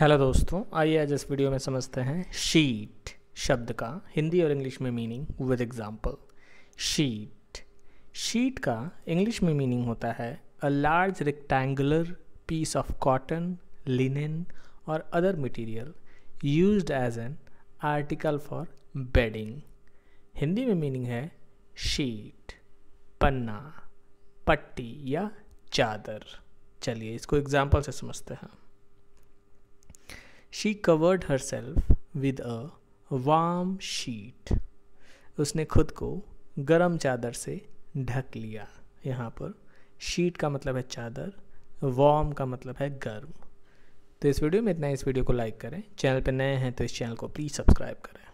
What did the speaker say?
hello दोस्तों आइए आज इस वीडियो में समझते हैं शीट शब्द का हिंदी और इंग्लिश में meaning with example sheet sheet का इंग्लिश में मीनिंग होता है a large rectangular piece of cotton linen or other material used as an article for bedding Hindi में मीनिंग है शीट पन्ना पट्टी या चादर चलिए इसको एग्जाम्पल से समझते हैं she covered herself with a warm sheet उसने खुद को गर्म चादर से ढक लिया यहाँ पर शीट का मतलब है चादर वाम का मतलब है गर्म तो इस वीडियो में इतना इस वीडियो को लाइक करें चैनल पर नए हैं तो इस चैनल को प्लीज़ सब्सक्राइब करें